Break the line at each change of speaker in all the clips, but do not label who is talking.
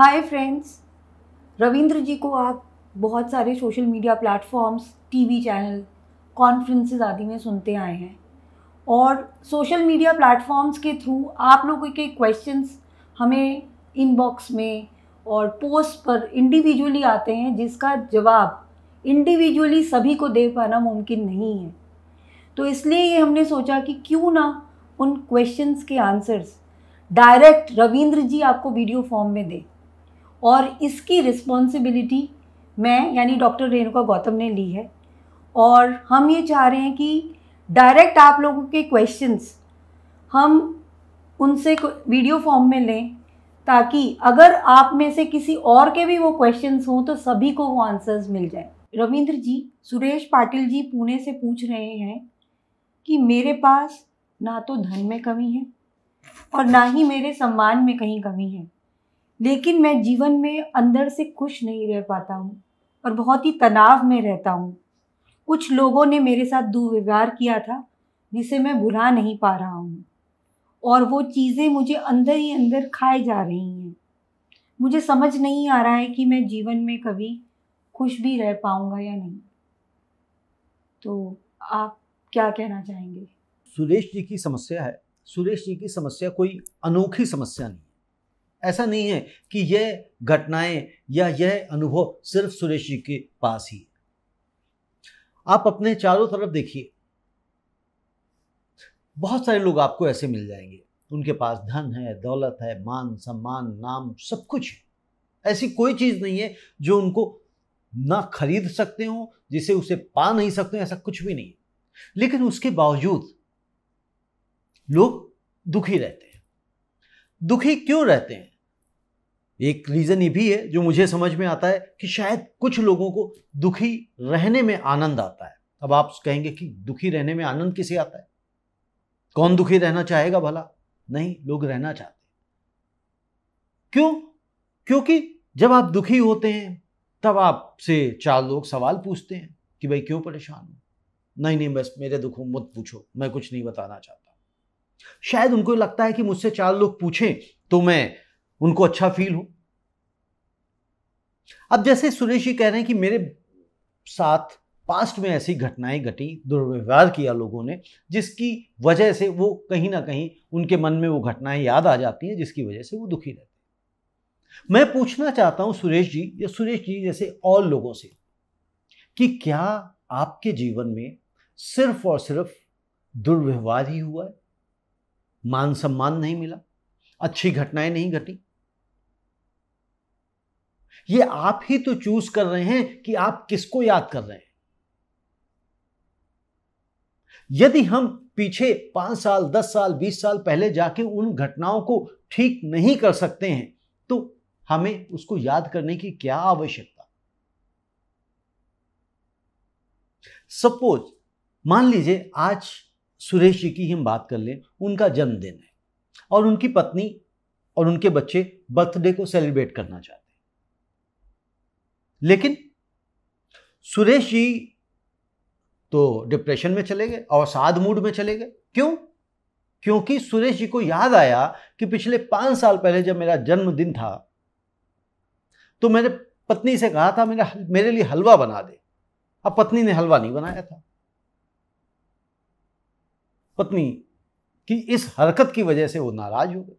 hi friends Ravindra जी को आप बहुत सारे social media platforms TV channel conferences आदि में सुनते आए हैं और सोशल मीडिया प्लेटफॉर्म्स के थ्रू आप लोगों के क्वेश्चंस हमें इनबॉक्स में और पोस्ट पर इंडिविजुअली आते हैं जिसका जवाब इंडिविजुअली सभी को दे पाना मुमकिन नहीं है तो इसलिए ये हमने सोचा कि क्यों ना उन क्वेश्चंस के आंसर्स डायरेक्ट रविंद्र जी आपको वीडियो फॉर्म में दें और इसकी रिस्पॉन्सिबिलिटी मैं यानी डॉक्टर रेणुका गौतम ने ली है और हम ये चाह रहे हैं कि डायरेक्ट आप लोगों के क्वेश्चंस हम उनसे वीडियो फॉर्म में लें ताकि अगर आप में से किसी और के भी वो क्वेश्चंस हों तो सभी को वो आंसर्स मिल जाए रविंद्र जी सुरेश पाटिल जी पुणे से पूछ रहे हैं कि मेरे पास ना तो धन में कमी है और ना ही मेरे सम्मान में कहीं कमी है लेकिन मैं जीवन में अंदर से खुश नहीं रह पाता हूँ और बहुत ही तनाव में रहता हूँ कुछ लोगों ने मेरे साथ दुर्व्यवहार किया था जिसे मैं भुला नहीं पा रहा हूँ और वो चीज़ें मुझे अंदर ही अंदर खाए जा रही हैं मुझे समझ नहीं आ रहा है कि मैं जीवन में कभी खुश भी रह पाऊँगा या नहीं तो आप क्या कहना चाहेंगे
सुरेश जी की समस्या है सुरेश जी की समस्या कोई अनोखी समस्या नहीं ऐसा नहीं है कि यह घटनाएं या यह अनुभव सिर्फ सुरेश जी के पास ही आप अपने चारों तरफ देखिए बहुत सारे लोग आपको ऐसे मिल जाएंगे उनके पास धन है दौलत है मान सम्मान नाम सब कुछ है ऐसी कोई चीज़ नहीं है जो उनको ना खरीद सकते हो जिसे उसे पा नहीं सकते हो ऐसा कुछ भी नहीं लेकिन उसके बावजूद लोग दुखी रहते दुखी क्यों रहते हैं एक रीज़न ये भी है जो मुझे समझ में आता है कि शायद कुछ लोगों को दुखी रहने में आनंद आता है अब आप कहेंगे कि दुखी रहने में आनंद किसे आता है कौन दुखी रहना चाहेगा भला नहीं लोग रहना चाहते क्यों क्योंकि जब आप दुखी होते हैं तब आपसे चार लोग सवाल पूछते हैं कि भाई क्यों परेशान हो नहीं नहीं बस मेरे दुखों मत पूछो मैं कुछ नहीं बताना चाहता शायद उनको लगता है कि मुझसे चार लोग पूछें तो मैं उनको अच्छा फील हूं अब जैसे सुरेश जी कह रहे हैं कि मेरे साथ पास्ट में ऐसी घटनाएं घटी दुर्व्यवहार किया लोगों ने जिसकी वजह से वो कहीं ना कहीं उनके मन में वो घटनाएं याद आ जाती हैं जिसकी वजह से वो दुखी रहते हैं मैं पूछना चाहता हूं सुरेश जी या सुरेश जी जैसे और लोगों से कि क्या आपके जीवन में सिर्फ और सिर्फ दुर्व्यवहार ही हुआ है मान सम्मान नहीं मिला अच्छी घटनाएं नहीं घटी ये आप ही तो चूज कर रहे हैं कि आप किसको याद कर रहे हैं यदि हम पीछे पांच साल दस साल बीस साल पहले जाके उन घटनाओं को ठीक नहीं कर सकते हैं तो हमें उसको याद करने की क्या आवश्यकता सपोज मान लीजिए आज सुरेश जी की हम बात कर लें उनका जन्मदिन है और उनकी पत्नी और उनके बच्चे बर्थडे को सेलिब्रेट करना चाहते हैं लेकिन सुरेश जी तो डिप्रेशन में चले गए और साध मूड में चले गए क्यों क्योंकि सुरेश जी को याद आया कि पिछले पांच साल पहले जब मेरा जन्मदिन था तो मैंने पत्नी से कहा था मेरा मेरे लिए हलवा बना दे अब पत्नी ने हलवा नहीं बनाया था पत्नी की इस हरकत की वजह से वो नाराज हो गए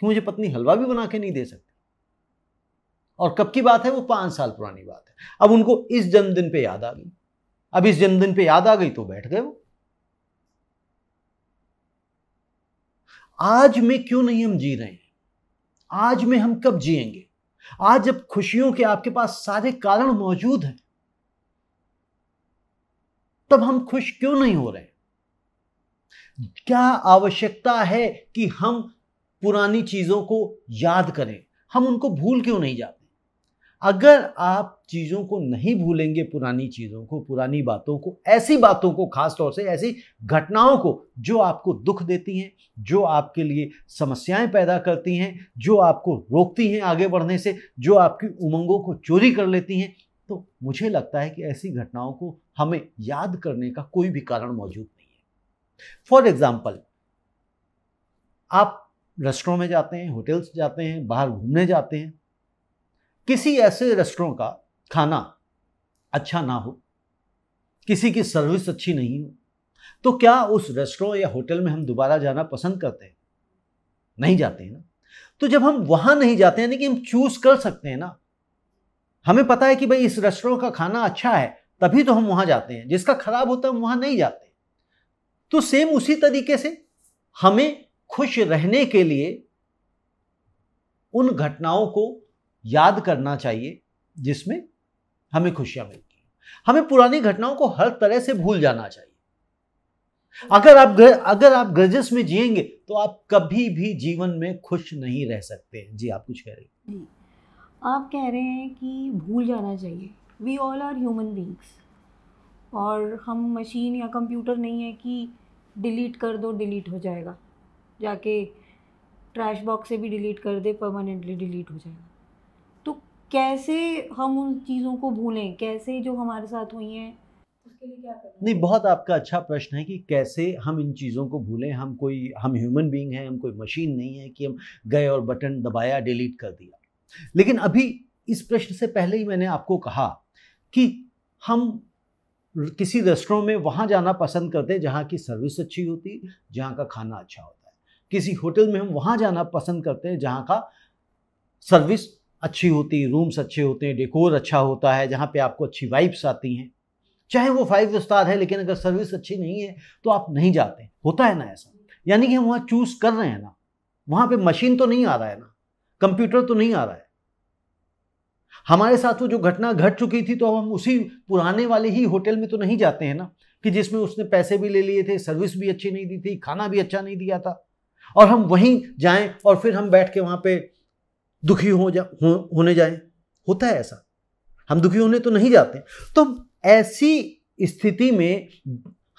कि मुझे पत्नी हलवा भी बना के नहीं दे सकती और कब की बात है वो पांच साल पुरानी बात है अब उनको इस जन्मदिन पे याद आ गई अब इस जन्मदिन पे याद आ गई तो बैठ गए वो आज में क्यों नहीं हम जी रहे हैं आज में हम कब जिएंगे आज जब खुशियों के आपके पास सारे कारण मौजूद हैं तब हम खुश क्यों नहीं हो रहे हैं क्या आवश्यकता है कि हम पुरानी चीज़ों को याद करें हम उनको भूल क्यों नहीं जाते अगर आप चीज़ों को नहीं भूलेंगे पुरानी चीज़ों को पुरानी बातों को ऐसी बातों को खास तौर से ऐसी घटनाओं को जो आपको दुख देती हैं जो आपके लिए समस्याएं पैदा करती हैं जो आपको रोकती हैं आगे बढ़ने से जो आपकी उमंगों को चोरी कर लेती हैं तो मुझे लगता है कि ऐसी घटनाओं को हमें याद करने का कोई भी कारण मौजूद फॉर एग्जाम्पल आप रेस्टोरों में जाते हैं होटल्स जाते हैं बाहर घूमने जाते हैं किसी ऐसे रेस्टोरों का खाना अच्छा ना हो किसी की सर्विस अच्छी नहीं हो तो क्या उस रेस्टोरों या होटल में हम दोबारा जाना पसंद करते हैं नहीं जाते हैं ना तो जब हम वहां नहीं जाते यानी कि हम चूज कर सकते हैं ना हमें पता है कि भाई इस रेस्टोरों का खाना अच्छा है तभी तो हम वहां जाते हैं जिसका खराब होता है हम वहां नहीं जाते तो सेम उसी तरीके से हमें खुश रहने के लिए उन घटनाओं को याद करना चाहिए जिसमें हमें खुशियां मिलती हैं हमें पुरानी घटनाओं को हर तरह से भूल जाना चाहिए अगर आप गर, अगर आप ग्रजस में जिएंगे तो आप कभी भी जीवन में खुश नहीं रह सकते जी आप कुछ कह रही
आप कह रहे हैं कि भूल जाना चाहिए we all are human beings और हम मशीन या कंप्यूटर नहीं है कि डिलीट कर दो डिलीट हो जाएगा जाके ट्रैश बॉक्स से भी डिलीट कर दे परमानेंटली डिलीट हो जाएगा तो कैसे हम उन चीज़ों को भूलें कैसे जो हमारे साथ हुई हैं उसके लिए क्या करें
नहीं बहुत आपका अच्छा प्रश्न है कि कैसे हम इन चीज़ों को भूलें हम कोई हम ह्यूमन बीइंग हैं हम कोई मशीन नहीं है कि हम गए और बटन दबाया डिलीट कर दिया लेकिन अभी इस प्रश्न से पहले ही मैंने आपको कहा कि हम किसी रेस्टोरेंट में वहाँ जाना पसंद करते हैं जहाँ की सर्विस अच्छी होती जहाँ का खाना अच्छा होता है किसी होटल में हम वहाँ जाना पसंद करते हैं जहाँ का सर्विस अच्छी होती रूम्स अच्छे होते हैं डेकोर अच्छा होता है जहाँ पे आपको अच्छी वाइब्स आती हैं चाहे वो फाइव स्टार है लेकिन अगर सर्विस अच्छी नहीं है तो आप नहीं जाते होता है ना ऐसा यानी कि हम वहाँ चूज़ कर रहे हैं ना वहाँ पे मशीन तो नहीं आ रहा है ना कंप्यूटर तो नहीं आ रहा है हमारे साथ वो जो घटना घट गट चुकी थी तो हम उसी पुराने वाले ही होटल में तो नहीं जाते हैं ना कि जिसमें उसने पैसे भी ले लिए थे सर्विस भी अच्छी नहीं दी थी खाना भी अच्छा नहीं दिया था और हम वहीं जाएं और फिर हम बैठ के वहाँ पे दुखी हो जा हो, होने जाएं होता है ऐसा हम दुखी होने तो नहीं जाते तो ऐसी स्थिति में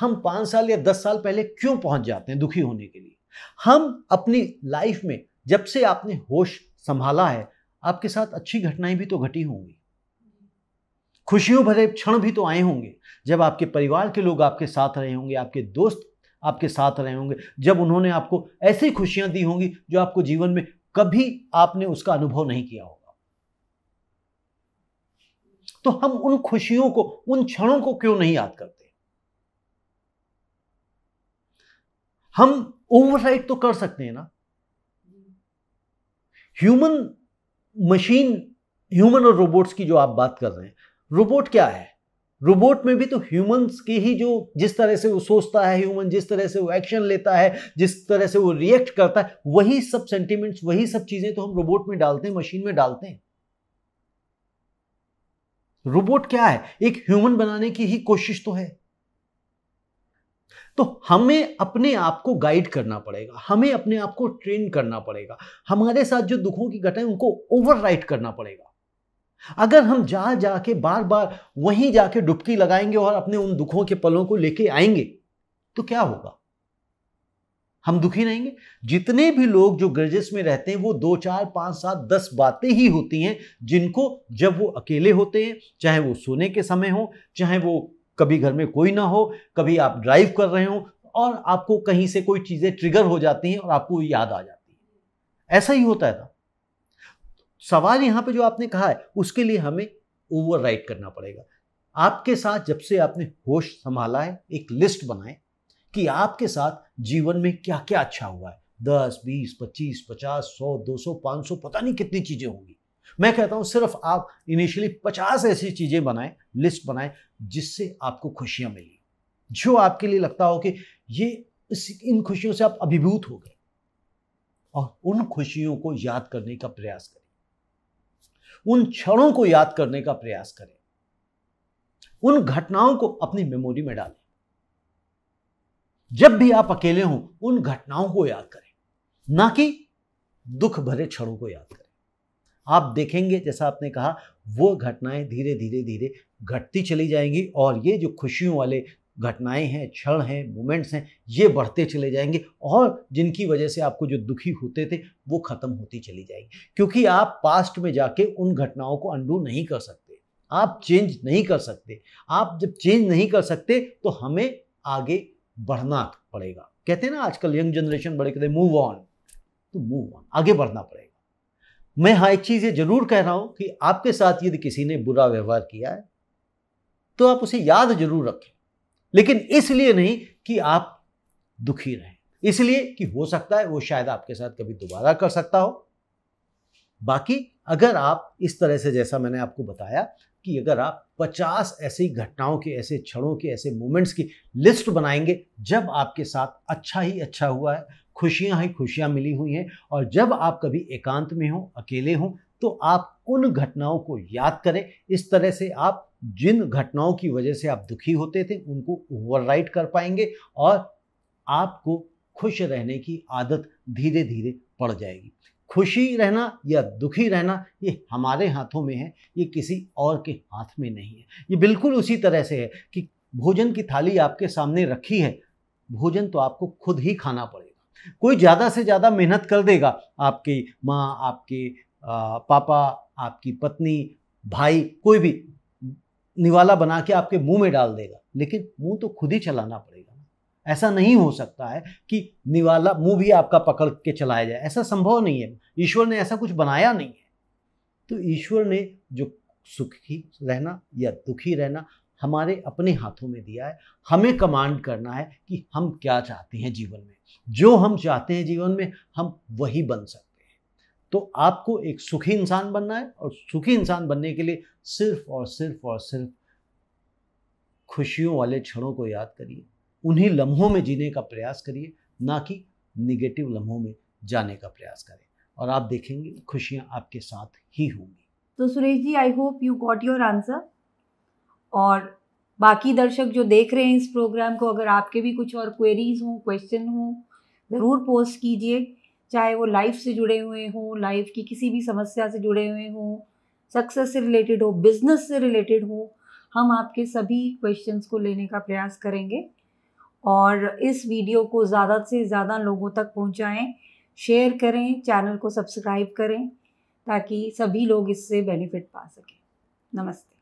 हम पाँच साल या दस साल पहले क्यों पहुँच जाते हैं दुखी होने के लिए हम अपनी लाइफ में जब से आपने होश संभाला है आपके साथ अच्छी घटनाएं भी तो घटी होंगी खुशियों भरे क्षण भी तो आए होंगे जब आपके परिवार के लोग आपके साथ रहे होंगे आपके दोस्त आपके साथ रहे होंगे जब उन्होंने आपको ऐसी खुशियां दी होंगी जो आपको जीवन में कभी आपने उसका अनुभव नहीं किया होगा तो हम उन खुशियों को उन क्षणों को क्यों नहीं याद करते हम ओवरराइट तो कर सकते हैं ना ह्यूमन मशीन ह्यूमन और रोबोट्स की जो आप बात कर रहे हैं रोबोट क्या है रोबोट में भी तो ह्यूमंस की ही जो जिस तरह से वो सोचता है ह्यूमन जिस तरह से वो एक्शन लेता है जिस तरह से वो रिएक्ट करता है वही सब सेंटिमेंट्स वही सब चीज़ें तो हम रोबोट में डालते हैं मशीन में डालते हैं रोबोट क्या है एक ह्यूमन बनाने की ही कोशिश तो है तो हमें अपने आप को गाइड करना पड़ेगा हमें अपने आप को ट्रेन करना पड़ेगा हमारे साथ जो दुखों की घटनाएं उनको ओवरराइट करना पड़ेगा अगर हम जा जाके बार बार वहीं जाके डुबकी लगाएंगे और अपने उन दुखों के पलों को लेके आएंगे तो क्या होगा हम दुखी रहेंगे जितने भी लोग जो ग्रजेस में रहते हैं वो दो चार पांच सात दस बातें ही होती हैं जिनको जब वो अकेले होते हैं चाहे वो सोने के समय हो चाहे वो कभी घर में कोई ना हो कभी आप ड्राइव कर रहे हो और आपको कहीं से कोई चीज़ें ट्रिगर हो जाती हैं और आपको याद आ जाती है ऐसा ही होता है था सवाल यहां पे जो आपने कहा है उसके लिए हमें ओवर करना पड़ेगा आपके साथ जब से आपने होश संभाला है एक लिस्ट बनाए कि आपके साथ जीवन में क्या क्या अच्छा हुआ है दस बीस पच्चीस पचास सौ दो सौ पांच सौ पता नहीं कितनी चीज़ें होंगी मैं कहता हूं सिर्फ आप इनिशियली पचास ऐसी चीज़ें बनाएं लिस्ट बनाएं जिससे आपको खुशियां मिली जो आपके लिए लगता हो कि ये इस इन खुशियों से आप अभिभूत हो गए और उन खुशियों को याद करने का प्रयास करें उन क्षणों को याद करने का प्रयास करें उन घटनाओं को अपनी मेमोरी में डालें जब भी आप अकेले हों उन घटनाओं को याद करें ना कि दुख भरे क्षणों को याद करें आप देखेंगे जैसा आपने कहा वो घटनाएं धीरे धीरे धीरे घटती चली जाएंगी और ये जो खुशियों वाले घटनाएं हैं क्षण हैं मोमेंट्स हैं ये बढ़ते चले जाएंगे और जिनकी वजह से आपको जो दुखी होते थे वो ख़त्म होती चली जाएगी क्योंकि आप पास्ट में जाके उन घटनाओं को अंडू नहीं कर सकते आप चेंज नहीं कर सकते आप जब चेंज नहीं कर सकते तो हमें आगे बढ़ना पड़ेगा कहते हैं ना आजकल यंग जनरेशन बड़े कहते मूव ऑन तो मूव ऑन आगे बढ़ना पड़ेगा मैं हाँ एक चीज़ ये ज़रूर कह रहा हूँ कि आपके साथ यदि किसी ने बुरा व्यवहार किया है तो आप उसे याद जरूर रखें लेकिन इसलिए नहीं कि आप दुखी रहें इसलिए कि हो सकता है वो शायद आपके साथ कभी दोबारा कर सकता हो बाकी अगर आप इस तरह से जैसा मैंने आपको बताया कि अगर आप 50 ऐसी घटनाओं के ऐसे क्षणों के ऐसे मोमेंट्स की लिस्ट बनाएंगे जब आपके साथ अच्छा ही अच्छा हुआ है खुशियां ही खुशियां मिली हुई हैं और जब आप कभी एकांत में हों अकेले हों तो आप उन घटनाओं को याद करें इस तरह से आप जिन घटनाओं की वजह से आप दुखी होते थे उनको ओवरराइड कर पाएंगे और आपको खुश रहने की आदत धीरे धीरे पड़ जाएगी खुशी रहना या दुखी रहना ये हमारे हाथों में है ये किसी और के हाथ में नहीं है ये बिल्कुल उसी तरह से है कि भोजन की थाली आपके सामने रखी है भोजन तो आपको खुद ही खाना पड़ेगा कोई ज़्यादा से ज़्यादा मेहनत कर देगा आपकी माँ आपके पापा आपकी पत्नी भाई कोई भी निवाला बना के आपके मुंह में डाल देगा लेकिन मुंह तो खुद ही चलाना पड़ेगा ऐसा नहीं हो सकता है कि निवाला मुंह भी आपका पकड़ के चलाया जाए ऐसा संभव नहीं है ईश्वर ने ऐसा कुछ बनाया नहीं है तो ईश्वर ने जो सुखी रहना या दुखी रहना हमारे अपने हाथों में दिया है हमें कमांड करना है कि हम क्या चाहते हैं जीवन में जो हम चाहते हैं जीवन में हम वही बन सकते हैं तो आपको एक सुखी इंसान बनना है और सुखी इंसान बनने के लिए सिर्फ और सिर्फ और सिर्फ खुशियों वाले क्षणों को याद करिए उन्हीं लम्हों में जीने का प्रयास करिए ना कि निगेटिव लम्हों में जाने का प्रयास करें और आप देखेंगे खुशियाँ आपके साथ ही होंगी
तो Suresh ji I hope you got your answer और बाकी दर्शक जो देख रहे हैं इस प्रोग्राम को अगर आपके भी कुछ और क्वेरीज हों क्वेश्चन हों ज़रूर पोस्ट कीजिए चाहे वो लाइफ से जुड़े हुए हों लाइफ की किसी भी समस्या से जुड़े हुए हों सक्सेस से रिलेटेड हो बिजनेस से रिलेटेड हो हम आपके सभी क्वेश्चंस को लेने का प्रयास करेंगे और इस वीडियो को ज़्यादा से ज़्यादा लोगों तक पहुँचाएँ शेयर करें चैनल को सब्सक्राइब करें ताकि सभी लोग
इससे बेनिफिट पा सकें नमस्ते